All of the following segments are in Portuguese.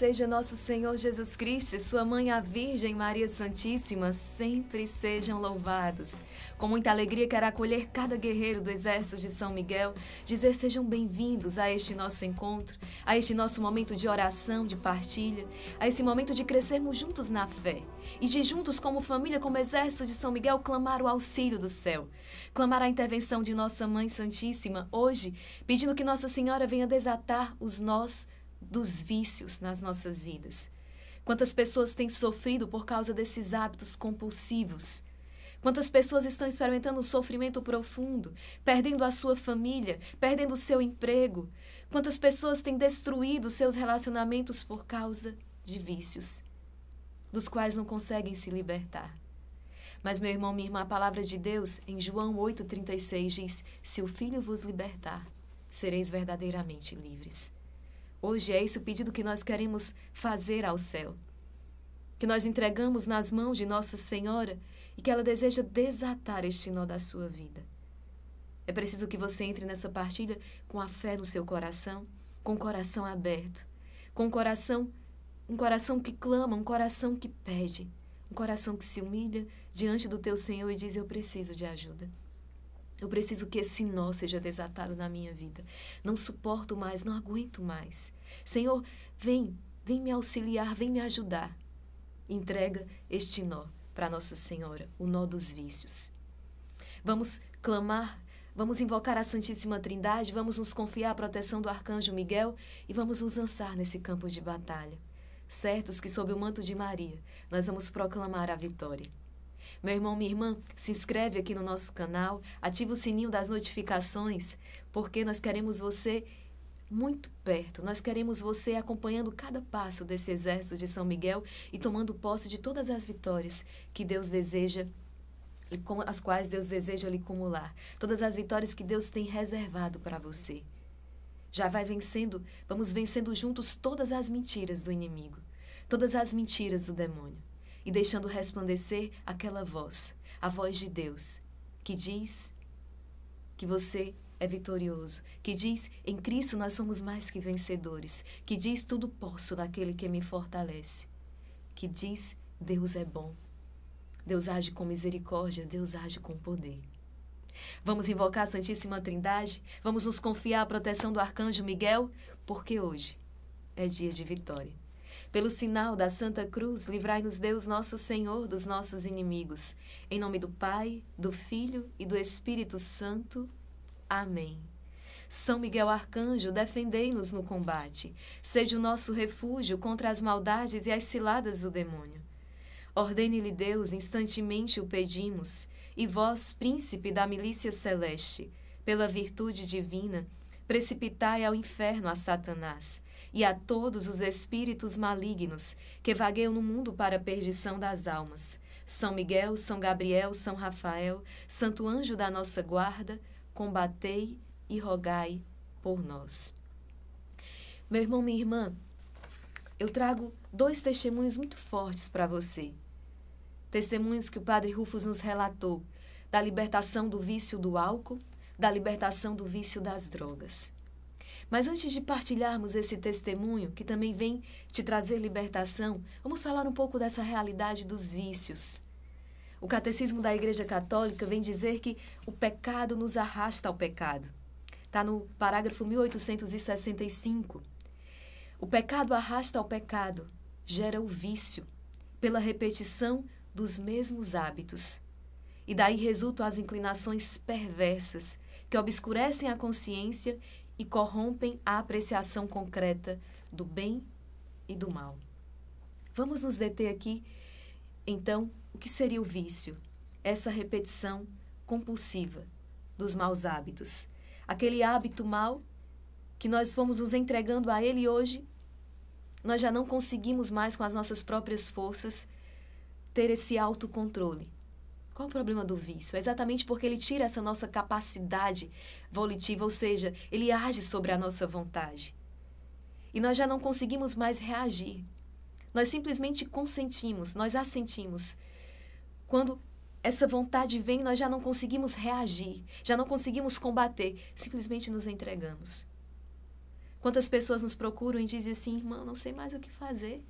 seja nosso Senhor Jesus Cristo e sua mãe, a Virgem Maria Santíssima, sempre sejam louvados. Com muita alegria quero acolher cada guerreiro do Exército de São Miguel, dizer sejam bem-vindos a este nosso encontro, a este nosso momento de oração, de partilha, a esse momento de crescermos juntos na fé e de juntos, como família, como Exército de São Miguel, clamar o auxílio do céu, clamar a intervenção de nossa Mãe Santíssima hoje, pedindo que Nossa Senhora venha desatar os nós dos vícios nas nossas vidas. Quantas pessoas têm sofrido por causa desses hábitos compulsivos? Quantas pessoas estão experimentando um sofrimento profundo, perdendo a sua família, perdendo o seu emprego? Quantas pessoas têm destruído seus relacionamentos por causa de vícios, dos quais não conseguem se libertar? Mas, meu irmão, minha irmã, a palavra de Deus, em João 8,36, diz: Se o Filho vos libertar, sereis verdadeiramente livres. Hoje é esse o pedido que nós queremos fazer ao céu, que nós entregamos nas mãos de Nossa Senhora e que ela deseja desatar este nó da sua vida. É preciso que você entre nessa partilha com a fé no seu coração, com o coração aberto, com o coração, um coração que clama, um coração que pede, um coração que se humilha diante do teu Senhor e diz: Eu preciso de ajuda. Eu preciso que esse nó seja desatado na minha vida. Não suporto mais, não aguento mais. Senhor, vem, vem me auxiliar, vem me ajudar. Entrega este nó para Nossa Senhora, o nó dos vícios. Vamos clamar, vamos invocar a Santíssima Trindade, vamos nos confiar à proteção do Arcanjo Miguel e vamos nos lançar nesse campo de batalha. Certos que, sob o manto de Maria, nós vamos proclamar a vitória. Meu irmão, minha irmã, se inscreve aqui no nosso canal, ativa o sininho das notificações, porque nós queremos você muito perto. Nós queremos você acompanhando cada passo desse exército de São Miguel e tomando posse de todas as vitórias que Deus deseja as quais Deus deseja lhe acumular, todas as vitórias que Deus tem reservado para você. Já vai vencendo, vamos vencendo juntos todas as mentiras do inimigo, todas as mentiras do demônio e deixando resplandecer aquela voz, a voz de Deus, que diz que você é vitorioso, que diz em Cristo nós somos mais que vencedores, que diz tudo posso naquele que me fortalece, que diz Deus é bom. Deus age com misericórdia, Deus age com poder. Vamos invocar a Santíssima Trindade, vamos nos confiar à proteção do arcanjo Miguel, porque hoje é dia de vitória. Pelo sinal da Santa Cruz, livrai-nos Deus nosso Senhor dos nossos inimigos. Em nome do Pai, do Filho e do Espírito Santo. Amém. São Miguel Arcanjo, defendei-nos no combate. Seja o nosso refúgio contra as maldades e as ciladas do demônio. Ordene-lhe Deus, instantemente o pedimos, e vós, príncipe da milícia celeste, pela virtude divina, precipitai ao inferno a Satanás e a todos os espíritos malignos que vagueiam no mundo para a perdição das almas. São Miguel, São Gabriel, São Rafael, Santo Anjo da nossa guarda, combatei e rogai por nós. Meu irmão, minha irmã, eu trago dois testemunhos muito fortes para você. Testemunhos que o Padre Rufus nos relatou da libertação do vício do álcool, da libertação do vício das drogas. Mas antes de partilharmos esse testemunho, que também vem te trazer libertação, vamos falar um pouco dessa realidade dos vícios. O Catecismo da Igreja Católica vem dizer que o pecado nos arrasta ao pecado. Está no parágrafo 1865. O pecado arrasta ao pecado, gera o vício, pela repetição dos mesmos hábitos. E daí resultam as inclinações perversas, que obscurecem a consciência e corrompem a apreciação concreta do bem e do mal. Vamos nos deter aqui, então, o que seria o vício? Essa repetição compulsiva dos maus hábitos. Aquele hábito mal que nós fomos nos entregando a ele hoje, nós já não conseguimos mais com as nossas próprias forças ter esse autocontrole. Qual o problema do vício? É exatamente porque ele tira essa nossa capacidade volitiva, ou seja, ele age sobre a nossa vontade. E nós já não conseguimos mais reagir. Nós simplesmente consentimos, nós assentimos. Quando essa vontade vem, nós já não conseguimos reagir, já não conseguimos combater, simplesmente nos entregamos. Quantas pessoas nos procuram e dizem assim: irmão, não sei mais o que fazer.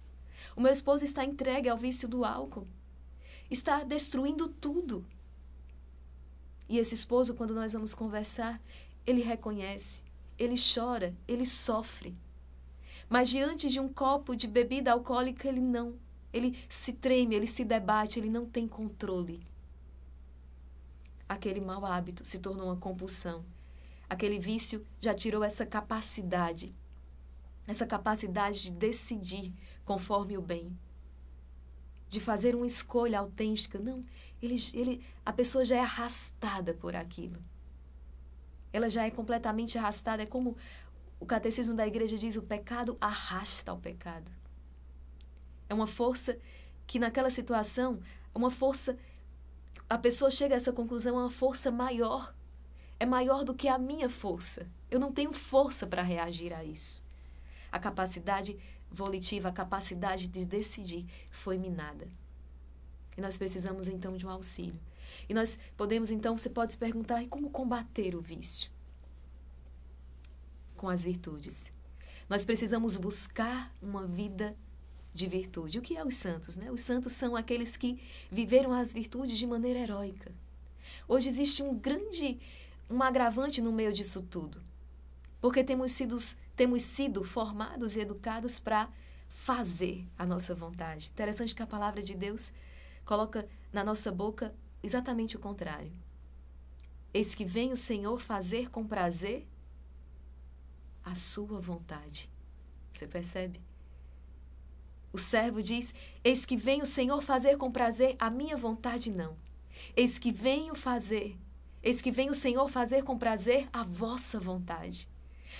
O meu esposo está entregue ao vício do álcool está destruindo tudo. E esse esposo, quando nós vamos conversar, ele reconhece, ele chora, ele sofre. Mas diante de um copo de bebida alcoólica, ele não. Ele se treme, ele se debate, ele não tem controle. Aquele mau hábito se tornou uma compulsão. Aquele vício já tirou essa capacidade, essa capacidade de decidir conforme o bem de fazer uma escolha autêntica. Não, ele, ele, a pessoa já é arrastada por aquilo. Ela já é completamente arrastada. É como o catecismo da igreja diz: o pecado arrasta o pecado. É uma força que, naquela situação, é uma força. A pessoa chega a essa conclusão, é uma força maior. É maior do que a minha força. Eu não tenho força para reagir a isso. A capacidade volitiva, a capacidade de decidir foi minada. E nós precisamos então de um auxílio. E nós podemos então, você pode se perguntar, e como combater o vício? Com as virtudes. Nós precisamos buscar uma vida de virtude. O que é os santos? Né? Os santos são aqueles que viveram as virtudes de maneira heróica. Hoje existe um grande, um agravante no meio disso tudo, porque temos sido temos sido formados e educados para fazer a nossa vontade. Interessante que a palavra de Deus coloca na nossa boca exatamente o contrário. Eis que vem o Senhor fazer com prazer a sua vontade. Você percebe? O servo diz: Eis que vem o Senhor fazer com prazer a minha vontade, não. Eis que venho fazer, eis que vem o Senhor fazer com prazer a vossa vontade.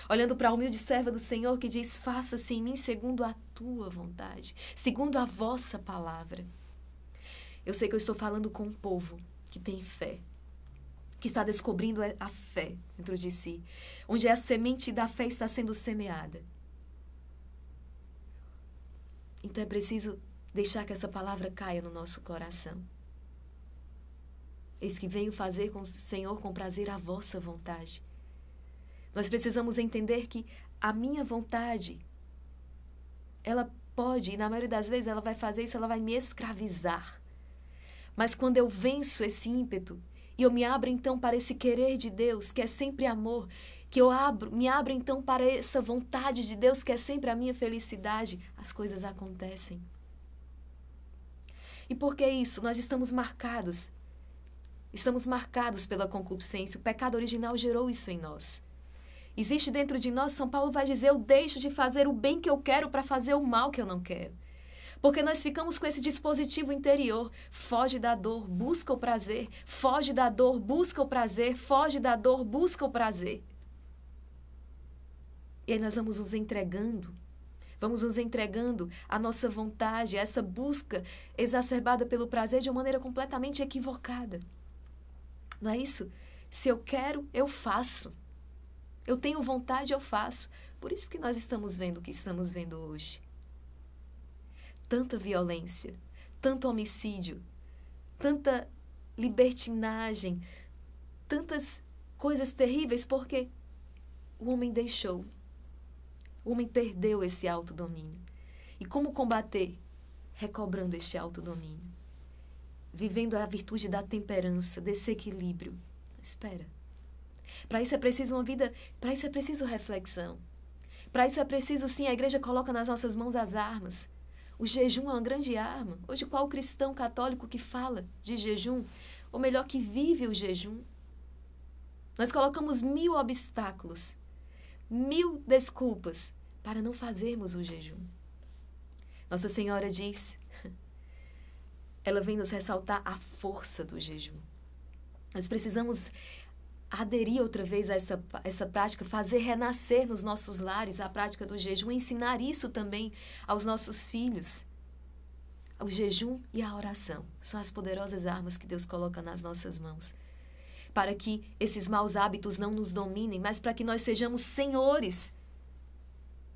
Olhando para a humilde serva do Senhor que diz: Faça-se assim em mim segundo a tua vontade, segundo a vossa palavra. Eu sei que eu estou falando com um povo que tem fé, que está descobrindo a fé dentro de si, onde a semente da fé está sendo semeada. Então é preciso deixar que essa palavra caia no nosso coração. Eis que venho fazer com o Senhor com prazer a vossa vontade, nós precisamos entender que a minha vontade, ela pode, e na maioria das vezes ela vai fazer isso, ela vai me escravizar. Mas quando eu venço esse ímpeto e eu me abro então para esse querer de Deus, que é sempre amor, que eu abro, me abro então para essa vontade de Deus, que é sempre a minha felicidade, as coisas acontecem. E por que isso? Nós estamos marcados. Estamos marcados pela concupiscência. O pecado original gerou isso em nós. Existe dentro de nós, São Paulo vai dizer, eu deixo de fazer o bem que eu quero para fazer o mal que eu não quero. Porque nós ficamos com esse dispositivo interior. Foge da dor, busca o prazer. Foge da dor, busca o prazer. Foge da dor, busca o prazer. E aí nós vamos nos entregando. Vamos nos entregando à nossa vontade, a essa busca exacerbada pelo prazer de uma maneira completamente equivocada. Não é isso? Se eu quero, eu faço. Eu tenho vontade, eu faço. Por isso que nós estamos vendo o que estamos vendo hoje. Tanta violência, tanto homicídio, tanta libertinagem, tantas coisas terríveis porque o homem deixou. O homem perdeu esse autodomínio. E como combater? Recobrando este autodomínio. Vivendo a virtude da temperança, desse equilíbrio. Espera. Para isso é preciso uma vida, para isso é preciso reflexão. Para isso é preciso sim, a igreja coloca nas nossas mãos as armas. O jejum é uma grande arma. Hoje qual cristão católico que fala de jejum, ou melhor que vive o jejum? Nós colocamos mil obstáculos, mil desculpas para não fazermos o jejum. Nossa Senhora diz, ela vem nos ressaltar a força do jejum. Nós precisamos aderir outra vez a essa, essa prática, fazer renascer nos nossos lares a prática do jejum, ensinar isso também aos nossos filhos. O jejum e a oração são as poderosas armas que Deus coloca nas nossas mãos. Para que esses maus hábitos não nos dominem, mas para que nós sejamos senhores.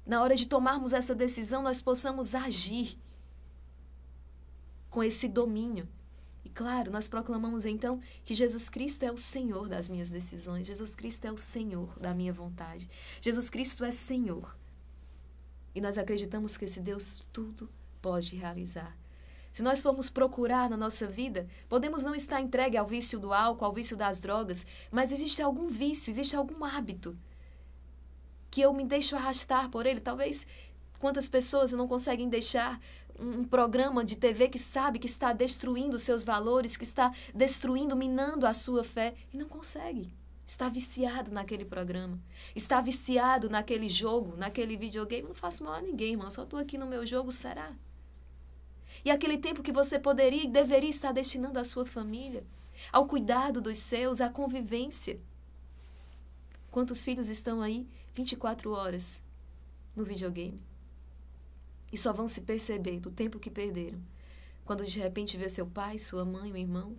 Na hora de tomarmos essa decisão, nós possamos agir com esse domínio e claro, nós proclamamos então que Jesus Cristo é o Senhor das minhas decisões, Jesus Cristo é o Senhor da minha vontade, Jesus Cristo é Senhor. E nós acreditamos que esse Deus tudo pode realizar. Se nós formos procurar na nossa vida, podemos não estar entregue ao vício do álcool, ao vício das drogas, mas existe algum vício, existe algum hábito que eu me deixo arrastar por ele. Talvez quantas pessoas não conseguem deixar um programa de TV que sabe que está destruindo seus valores, que está destruindo, minando a sua fé e não consegue. Está viciado naquele programa, está viciado naquele jogo, naquele videogame. Não faço mal a ninguém, irmão, só estou aqui no meu jogo, será? E aquele tempo que você poderia e deveria estar destinando à sua família, ao cuidado dos seus, à convivência. Quantos filhos estão aí 24 horas no videogame? e só vão se perceber do tempo que perderam quando de repente vê seu pai, sua mãe, o irmão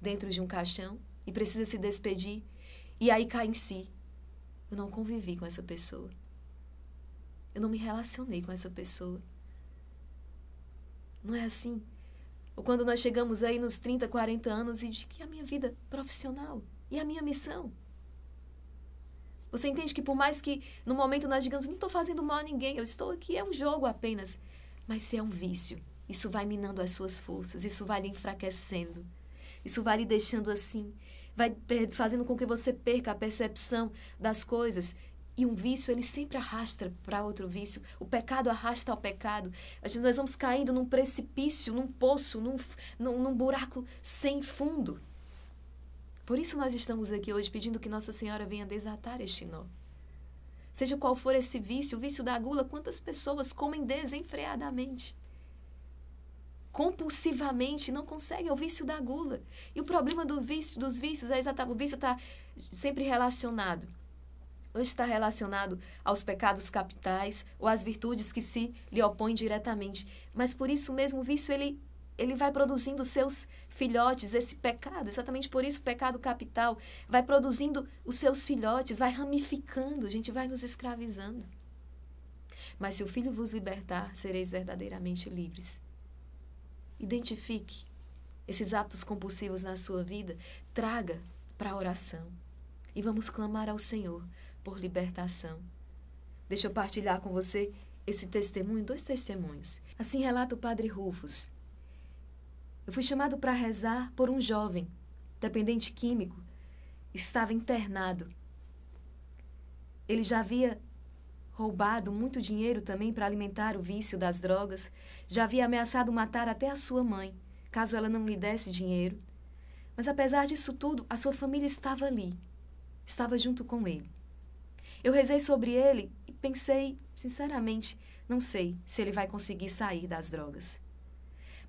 dentro de um caixão e precisa se despedir e aí cai em si. Eu não convivi com essa pessoa. Eu não me relacionei com essa pessoa. Não é assim? Ou quando nós chegamos aí nos 30, 40 anos e diz que a minha vida profissional e a minha missão você entende que por mais que no momento nós digamos, não estou fazendo mal a ninguém, eu estou aqui, é um jogo apenas. Mas se é um vício, isso vai minando as suas forças, isso vai lhe enfraquecendo. Isso vai lhe deixando assim, vai fazendo com que você perca a percepção das coisas. E um vício, ele sempre arrasta para outro vício. O pecado arrasta ao pecado. Às nós vamos caindo num precipício, num poço, num, num, num buraco sem fundo. Por isso nós estamos aqui hoje pedindo que Nossa Senhora venha desatar este nó. Seja qual for esse vício, o vício da gula, quantas pessoas comem desenfreadamente? compulsivamente não conseguem é o vício da gula. E o problema do vício, dos vícios é exatamente, o vício está sempre relacionado. Hoje está relacionado aos pecados capitais ou às virtudes que se lhe opõem diretamente. Mas por isso mesmo o vício ele ele vai produzindo seus filhotes, esse pecado, exatamente por isso o pecado capital, vai produzindo os seus filhotes, vai ramificando, a gente vai nos escravizando. Mas se o filho vos libertar, sereis verdadeiramente livres. Identifique esses hábitos compulsivos na sua vida, traga para a oração. E vamos clamar ao Senhor por libertação. Deixa eu partilhar com você esse testemunho, dois testemunhos. Assim relata o padre Rufus, eu fui chamado para rezar por um jovem, dependente químico, estava internado. Ele já havia roubado muito dinheiro também para alimentar o vício das drogas, já havia ameaçado matar até a sua mãe, caso ela não lhe desse dinheiro. Mas apesar disso tudo, a sua família estava ali, estava junto com ele. Eu rezei sobre ele e pensei, sinceramente, não sei se ele vai conseguir sair das drogas.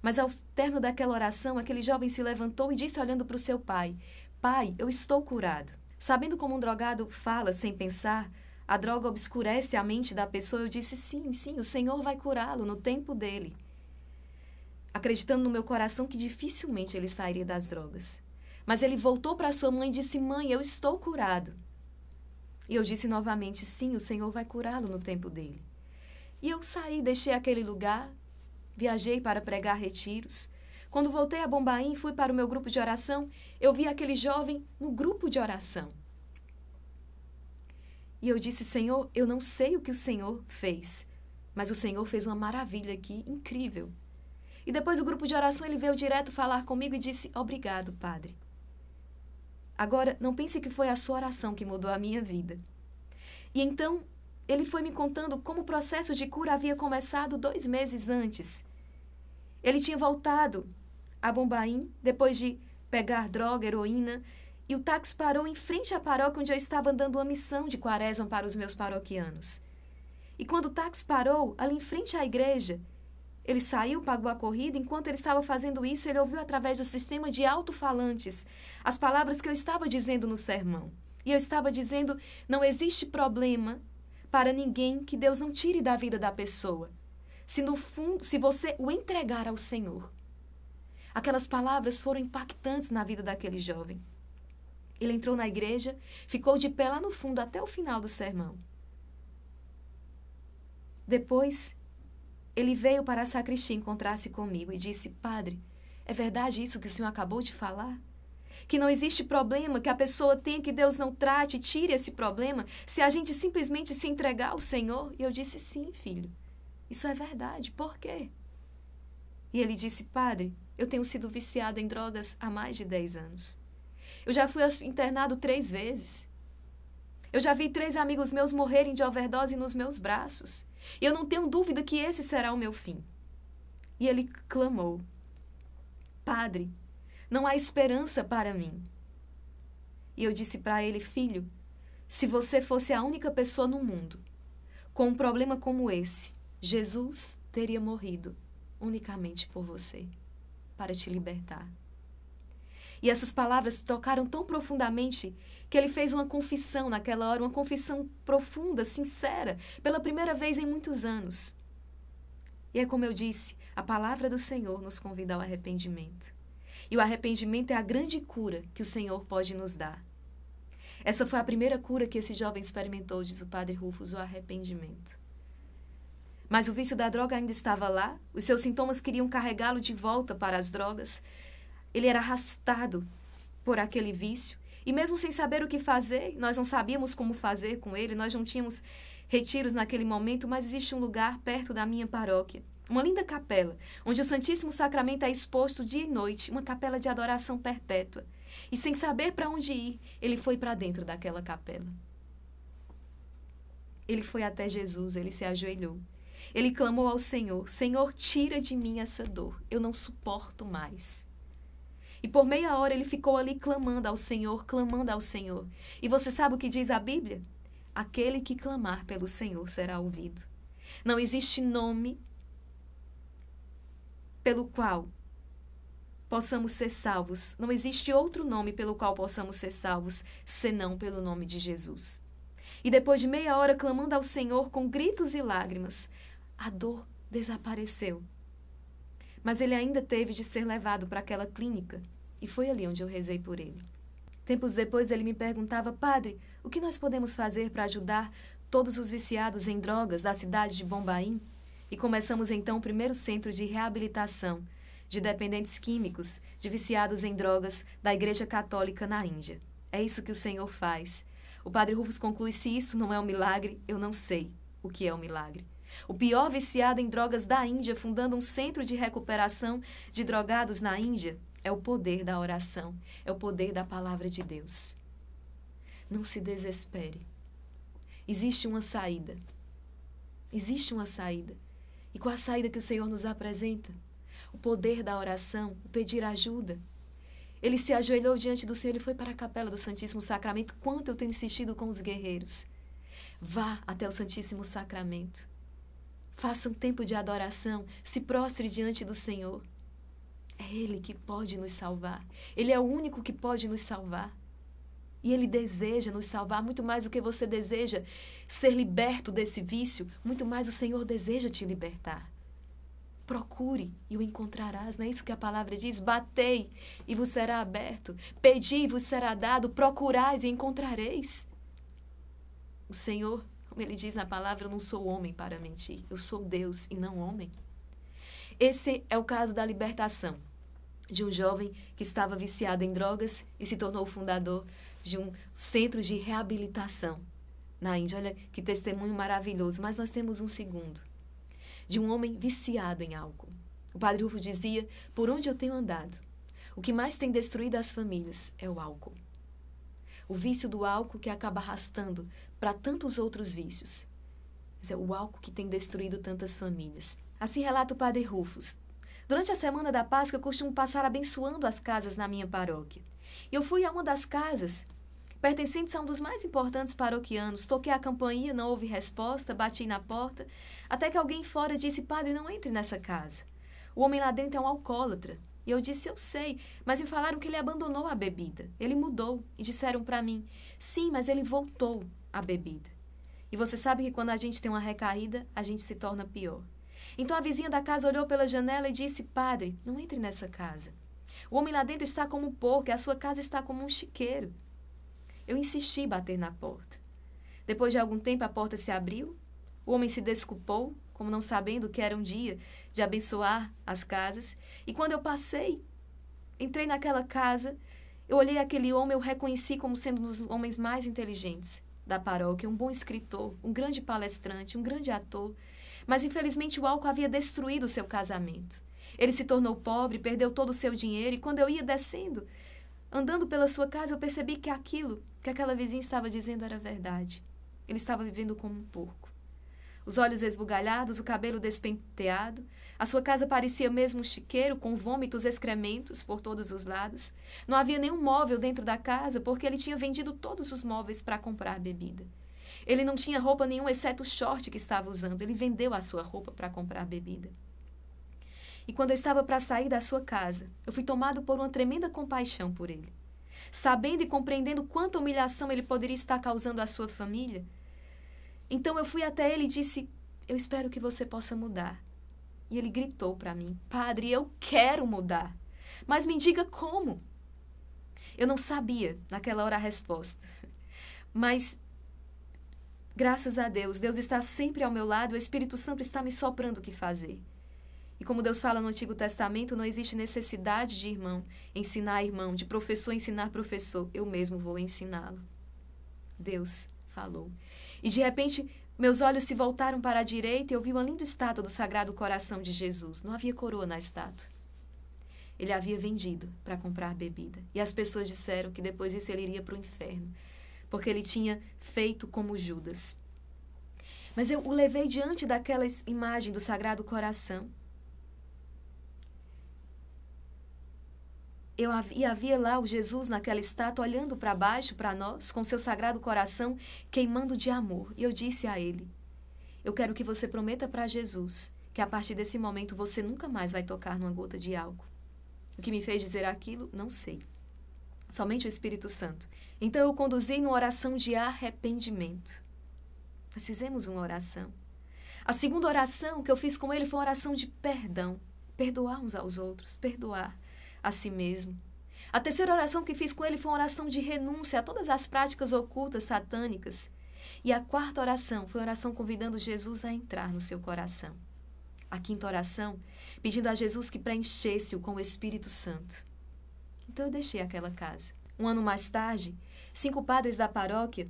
Mas ao termo daquela oração, aquele jovem se levantou e disse, olhando para o seu pai: Pai, eu estou curado. Sabendo como um drogado fala sem pensar, a droga obscurece a mente da pessoa, eu disse: Sim, sim, o Senhor vai curá-lo no tempo dele. Acreditando no meu coração que dificilmente ele sairia das drogas. Mas ele voltou para sua mãe e disse: Mãe, eu estou curado. E eu disse novamente: Sim, o Senhor vai curá-lo no tempo dele. E eu saí, deixei aquele lugar, Viajei para pregar retiros. Quando voltei a Bombaim e fui para o meu grupo de oração, eu vi aquele jovem no grupo de oração. E eu disse: Senhor, eu não sei o que o Senhor fez, mas o Senhor fez uma maravilha aqui, incrível. E depois o grupo de oração, ele veio direto falar comigo e disse: Obrigado, Padre. Agora, não pense que foi a sua oração que mudou a minha vida. E então ele foi me contando como o processo de cura havia começado dois meses antes. Ele tinha voltado a Bombaim depois de pegar droga, heroína, e o táxi parou em frente à paróquia onde eu estava andando uma missão de quaresma para os meus paroquianos. E quando o táxi parou, ali em frente à igreja, ele saiu, pagou a corrida. Enquanto ele estava fazendo isso, ele ouviu através do sistema de alto-falantes as palavras que eu estava dizendo no sermão. E eu estava dizendo: não existe problema para ninguém que Deus não tire da vida da pessoa, se no fundo, se você o entregar ao Senhor. Aquelas palavras foram impactantes na vida daquele jovem. Ele entrou na igreja, ficou de pé lá no fundo até o final do sermão. Depois, ele veio para a sacristia encontrar-se comigo e disse: Padre, é verdade isso que o senhor acabou de falar? que não existe problema, que a pessoa tem, que Deus não trate, tire esse problema, se a gente simplesmente se entregar ao Senhor? E eu disse: sim, filho, isso é verdade. Por quê? E ele disse: Padre, eu tenho sido viciado em drogas há mais de 10 anos. Eu já fui internado três vezes. Eu já vi três amigos meus morrerem de overdose nos meus braços. E eu não tenho dúvida que esse será o meu fim. E ele clamou: Padre, não há esperança para mim. E eu disse para ele: Filho, se você fosse a única pessoa no mundo com um problema como esse, Jesus teria morrido unicamente por você, para te libertar. E essas palavras tocaram tão profundamente que ele fez uma confissão naquela hora, uma confissão profunda, sincera, pela primeira vez em muitos anos. E é como eu disse, a palavra do Senhor nos convida ao arrependimento. E o arrependimento é a grande cura que o Senhor pode nos dar. Essa foi a primeira cura que esse jovem experimentou, diz o padre Rufus, o arrependimento. Mas o vício da droga ainda estava lá, os seus sintomas queriam carregá-lo de volta para as drogas. Ele era arrastado por aquele vício, e mesmo sem saber o que fazer, nós não sabíamos como fazer com ele, nós não tínhamos retiros naquele momento, mas existe um lugar perto da minha paróquia uma linda capela, onde o Santíssimo Sacramento é exposto dia e noite, uma capela de adoração perpétua. E sem saber para onde ir, ele foi para dentro daquela capela. Ele foi até Jesus, ele se ajoelhou. Ele clamou ao Senhor: Senhor, tira de mim essa dor, eu não suporto mais. E por meia hora ele ficou ali clamando ao Senhor, clamando ao Senhor. E você sabe o que diz a Bíblia? Aquele que clamar pelo Senhor será ouvido. Não existe nome pelo qual possamos ser salvos. Não existe outro nome pelo qual possamos ser salvos, senão pelo nome de Jesus. E depois de meia hora clamando ao Senhor com gritos e lágrimas, a dor desapareceu. Mas ele ainda teve de ser levado para aquela clínica, e foi ali onde eu rezei por ele. Tempos depois ele me perguntava: Padre, o que nós podemos fazer para ajudar todos os viciados em drogas da cidade de Bombaim? E começamos então o primeiro centro de reabilitação de dependentes químicos, de viciados em drogas da Igreja Católica na Índia. É isso que o Senhor faz. O Padre Rufus conclui: se isso não é um milagre, eu não sei o que é um milagre. O pior viciado em drogas da Índia, fundando um centro de recuperação de drogados na Índia, é o poder da oração, é o poder da palavra de Deus. Não se desespere. Existe uma saída. Existe uma saída. E com a saída que o Senhor nos apresenta, o poder da oração, o pedir ajuda. Ele se ajoelhou diante do Senhor e foi para a capela do Santíssimo Sacramento. Quanto eu tenho insistido com os guerreiros. Vá até o Santíssimo Sacramento. Faça um tempo de adoração, se prostre diante do Senhor. É Ele que pode nos salvar. Ele é o único que pode nos salvar. E Ele deseja nos salvar muito mais do que você deseja ser liberto desse vício, muito mais o Senhor deseja te libertar. Procure e o encontrarás, não é isso que a palavra diz? Batei e vos será aberto, pedi e vos será dado, procurais e encontrareis. O Senhor, como ele diz na palavra, eu não sou homem para mentir, eu sou Deus e não homem. Esse é o caso da libertação de um jovem que estava viciado em drogas e se tornou fundador de um centro de reabilitação na Índia. Olha que testemunho maravilhoso. Mas nós temos um segundo, de um homem viciado em álcool. O padre Rufo dizia: Por onde eu tenho andado? O que mais tem destruído as famílias é o álcool. O vício do álcool que acaba arrastando para tantos outros vícios. Mas é o álcool que tem destruído tantas famílias. Assim relata o padre Rufus. Durante a semana da Páscoa, eu costumo passar abençoando as casas na minha paróquia. E Eu fui a uma das casas Pertencentes um dos mais importantes paroquianos. Toquei a campainha, não houve resposta, bati na porta, até que alguém fora disse: Padre, não entre nessa casa. O homem lá dentro é um alcoólatra. E eu disse: Eu sei, mas me falaram que ele abandonou a bebida. Ele mudou. E disseram para mim: Sim, mas ele voltou à bebida. E você sabe que quando a gente tem uma recaída, a gente se torna pior. Então a vizinha da casa olhou pela janela e disse: Padre, não entre nessa casa. O homem lá dentro está como um porco, e a sua casa está como um chiqueiro. Eu insisti em bater na porta. Depois de algum tempo, a porta se abriu. O homem se desculpou, como não sabendo que era um dia de abençoar as casas. E quando eu passei, entrei naquela casa, eu olhei aquele homem, eu reconheci como sendo um dos homens mais inteligentes da paróquia, um bom escritor, um grande palestrante, um grande ator. Mas infelizmente o álcool havia destruído o seu casamento. Ele se tornou pobre, perdeu todo o seu dinheiro e quando eu ia descendo, andando pela sua casa, eu percebi que aquilo que aquela vizinha estava dizendo era verdade. Ele estava vivendo como um porco. Os olhos esbugalhados, o cabelo despenteado, a sua casa parecia mesmo um chiqueiro, com vômitos, excrementos por todos os lados. Não havia nenhum móvel dentro da casa, porque ele tinha vendido todos os móveis para comprar bebida. Ele não tinha roupa nenhuma, exceto o short que estava usando. Ele vendeu a sua roupa para comprar bebida. E quando eu estava para sair da sua casa, eu fui tomado por uma tremenda compaixão por ele sabendo e compreendendo quanta humilhação ele poderia estar causando à sua família? Então eu fui até ele e disse: Eu espero que você possa mudar. E ele gritou para mim: Padre, eu quero mudar. Mas me diga como. Eu não sabia naquela hora a resposta. Mas graças a Deus, Deus está sempre ao meu lado, o Espírito Santo está me soprando o que fazer. E como Deus fala no Antigo Testamento, não existe necessidade de irmão ensinar irmão, de professor ensinar professor. Eu mesmo vou ensiná-lo. Deus falou. E de repente, meus olhos se voltaram para a direita e eu vi uma linda estátua do Sagrado Coração de Jesus. Não havia coroa na estátua. Ele havia vendido para comprar bebida. E as pessoas disseram que depois disso ele iria para o inferno, porque ele tinha feito como Judas. Mas eu o levei diante daquela imagem do Sagrado Coração Eu, e havia lá o Jesus naquela estátua olhando para baixo, para nós, com seu sagrado coração queimando de amor. E eu disse a ele: Eu quero que você prometa para Jesus que a partir desse momento você nunca mais vai tocar numa gota de álcool. O que me fez dizer aquilo, não sei. Somente o Espírito Santo. Então eu conduzi numa oração de arrependimento. Nós fizemos uma oração. A segunda oração que eu fiz com ele foi uma oração de perdão. Perdoar uns aos outros, perdoar a si mesmo. A terceira oração que fiz com ele foi uma oração de renúncia a todas as práticas ocultas satânicas. E a quarta oração foi uma oração convidando Jesus a entrar no seu coração. A quinta oração, pedindo a Jesus que preenchesse-o com o Espírito Santo. Então eu deixei aquela casa. Um ano mais tarde, cinco padres da paróquia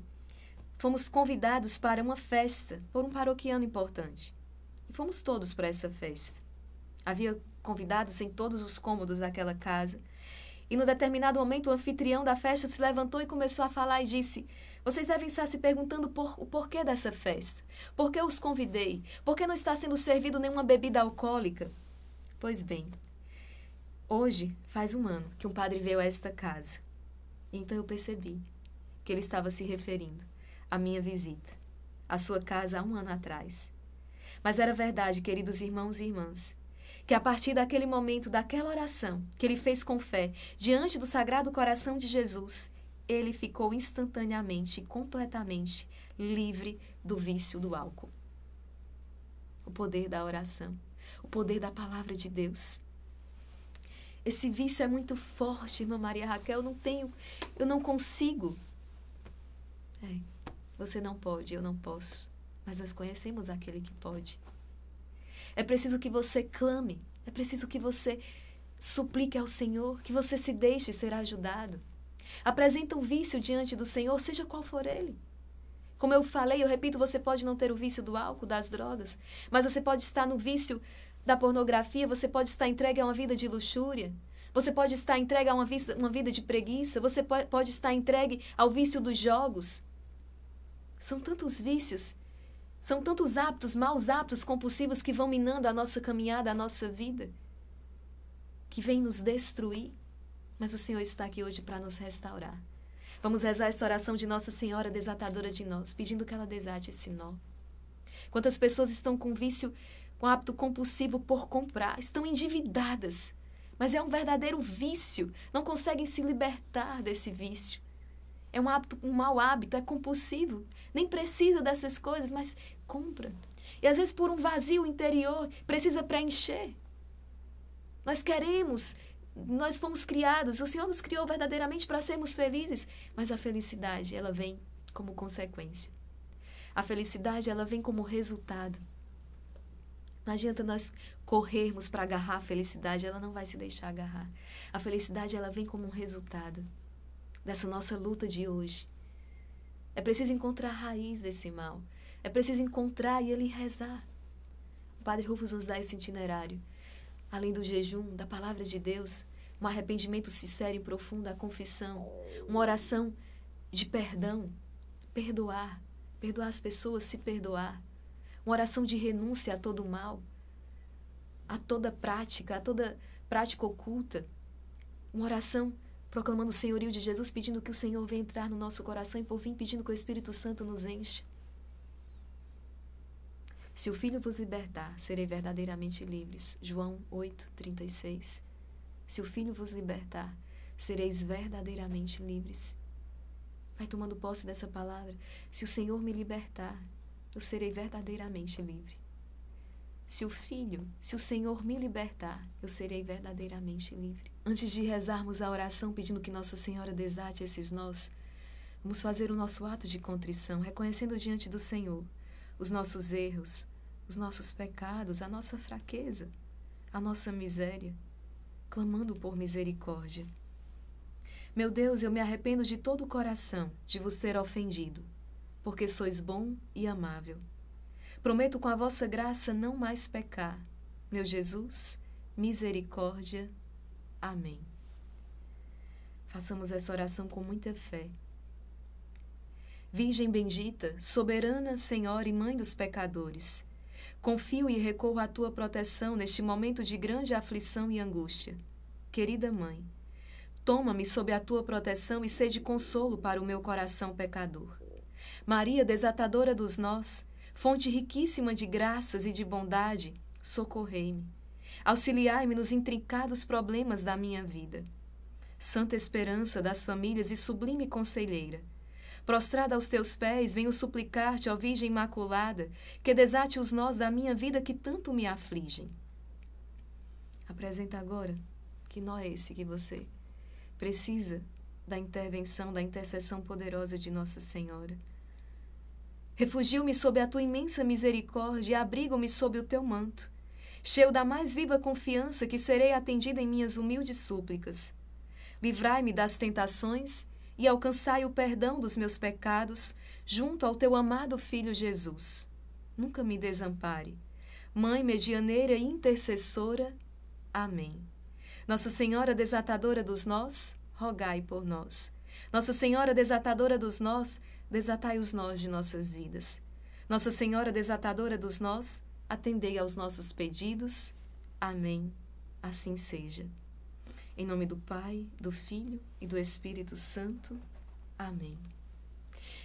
fomos convidados para uma festa por um paroquiano importante. E fomos todos para essa festa. Havia convidados em todos os cômodos daquela casa. E no determinado momento, o anfitrião da festa se levantou e começou a falar e disse: Vocês devem estar se perguntando por, o porquê dessa festa. Por que os convidei? Por que não está sendo servido nenhuma bebida alcoólica? Pois bem, hoje faz um ano que um padre veio a esta casa. Então eu percebi que ele estava se referindo à minha visita, à sua casa há um ano atrás. Mas era verdade, queridos irmãos e irmãs, que a partir daquele momento, daquela oração que ele fez com fé, diante do Sagrado Coração de Jesus, ele ficou instantaneamente, completamente livre do vício do álcool. O poder da oração, o poder da palavra de Deus. Esse vício é muito forte, irmã Maria Raquel. Eu não tenho, eu não consigo. É, você não pode, eu não posso. Mas nós conhecemos aquele que pode. É preciso que você clame. É preciso que você suplique ao Senhor, que você se deixe ser ajudado. Apresenta um vício diante do Senhor, seja qual for ele. Como eu falei, eu repito, você pode não ter o vício do álcool, das drogas, mas você pode estar no vício da pornografia, você pode estar entregue a uma vida de luxúria, você pode estar entregue a uma, vista, uma vida de preguiça, você pode estar entregue ao vício dos jogos. São tantos vícios são tantos hábitos, maus hábitos compulsivos que vão minando a nossa caminhada, a nossa vida, que vêm nos destruir. Mas o Senhor está aqui hoje para nos restaurar. Vamos rezar esta oração de Nossa Senhora Desatadora de nós, pedindo que ela desate esse nó. Quantas pessoas estão com vício, com hábito compulsivo por comprar, estão endividadas, mas é um verdadeiro vício, não conseguem se libertar desse vício. É um hábito, um mau hábito, é compulsivo. Nem precisa dessas coisas, mas cumpra. E às vezes por um vazio interior precisa preencher. Nós queremos, nós fomos criados, o Senhor nos criou verdadeiramente para sermos felizes, mas a felicidade, ela vem como consequência. A felicidade, ela vem como resultado. Não adianta nós corrermos para agarrar a felicidade, ela não vai se deixar agarrar. A felicidade, ela vem como um resultado dessa nossa luta de hoje. É preciso encontrar a raiz desse mal. É preciso encontrar e ele rezar. O Padre Rufus nos dá esse itinerário. Além do jejum, da palavra de Deus, um arrependimento sincero e profundo, a confissão, uma oração de perdão, perdoar, perdoar as pessoas, se perdoar, uma oração de renúncia a todo mal, a toda prática, a toda prática oculta, uma oração proclamando o senhorio de Jesus, pedindo que o Senhor venha entrar no nosso coração e por fim pedindo que o Espírito Santo nos enche. Se o Filho vos libertar, serei verdadeiramente livres. João 8,36. Se o Filho vos libertar, sereis verdadeiramente livres. Vai tomando posse dessa palavra. Se o Senhor me libertar, eu serei verdadeiramente livre. Se o Filho, se o Senhor me libertar, eu serei verdadeiramente livre. Antes de rezarmos a oração pedindo que Nossa Senhora desate esses nós, vamos fazer o nosso ato de contrição, reconhecendo diante do Senhor os nossos erros, os nossos pecados, a nossa fraqueza, a nossa miséria, clamando por misericórdia. Meu Deus, eu me arrependo de todo o coração de vos ter ofendido, porque sois bom e amável. Prometo com a vossa graça não mais pecar. Meu Jesus, misericórdia. Amém. Façamos essa oração com muita fé Virgem bendita, soberana, Senhora e Mãe dos pecadores. Confio e recorro à tua proteção neste momento de grande aflição e angústia. Querida Mãe, toma-me sob a tua proteção e sede consolo para o meu coração pecador. Maria, desatadora dos nós, fonte riquíssima de graças e de bondade, socorrei-me. Auxiliai-me nos intrincados problemas da minha vida. Santa esperança das famílias e sublime conselheira, Prostrada aos teus pés, venho suplicar-te, ó Virgem Imaculada, que desate os nós da minha vida que tanto me afligem. Apresenta agora que nó é esse que você precisa da intervenção, da intercessão poderosa de Nossa Senhora. Refugio-me sob a tua imensa misericórdia e abrigo-me sob o teu manto, cheio da mais viva confiança que serei atendida em minhas humildes súplicas. Livrai-me das tentações e alcançai o perdão dos meus pecados junto ao teu amado Filho Jesus. Nunca me desampare. Mãe medianeira e intercessora. Amém. Nossa Senhora desatadora dos nós, rogai por nós. Nossa Senhora desatadora dos nós, desatai os nós de nossas vidas. Nossa Senhora desatadora dos nós, atendei aos nossos pedidos. Amém. Assim seja. Em nome do Pai, do Filho e do Espírito Santo. Amém.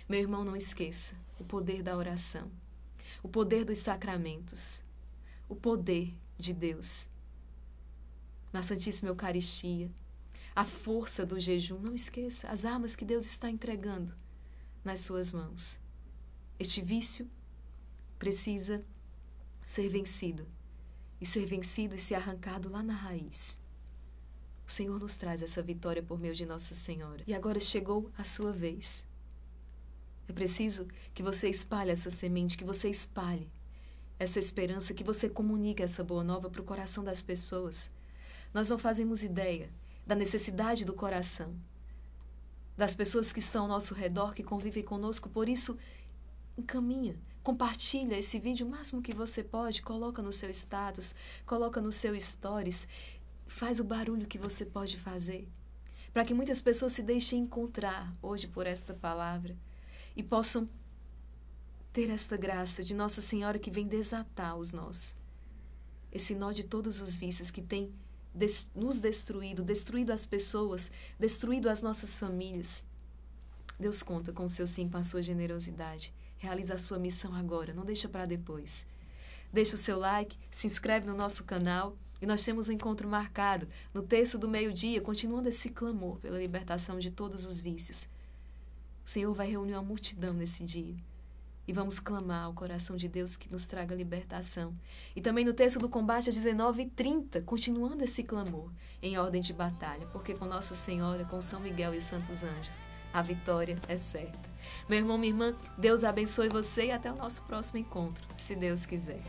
Meu irmão, não esqueça o poder da oração, o poder dos sacramentos, o poder de Deus. Na Santíssima Eucaristia, a força do jejum, não esqueça as armas que Deus está entregando nas suas mãos. Este vício precisa ser vencido e ser vencido e ser arrancado lá na raiz. O Senhor nos traz essa vitória por meio de Nossa Senhora. E agora chegou a sua vez. É preciso que você espalhe essa semente, que você espalhe essa esperança, que você comunique essa boa nova para o coração das pessoas. Nós não fazemos ideia da necessidade do coração das pessoas que estão ao nosso redor, que convivem conosco. Por isso, encaminha, compartilha esse vídeo o máximo que você pode, coloca no seu status, coloca no seu stories. Faz o barulho que você pode fazer, para que muitas pessoas se deixem encontrar hoje por esta palavra e possam ter esta graça de Nossa Senhora que vem desatar os nós. Esse nó de todos os vícios que tem nos destruído, destruído as pessoas, destruído as nossas famílias. Deus conta com o seu sim, com a sua generosidade. Realiza a sua missão agora, não deixa para depois. Deixa o seu like, se inscreve no nosso canal. E nós temos um encontro marcado no terço do meio-dia, continuando esse clamor pela libertação de todos os vícios. O Senhor vai reunir uma multidão nesse dia. E vamos clamar ao coração de Deus que nos traga libertação. E também no texto do combate às 19h30, continuando esse clamor em ordem de batalha, porque com Nossa Senhora, com São Miguel e os santos anjos, a vitória é certa. Meu irmão, minha irmã, Deus abençoe você e até o nosso próximo encontro, se Deus quiser.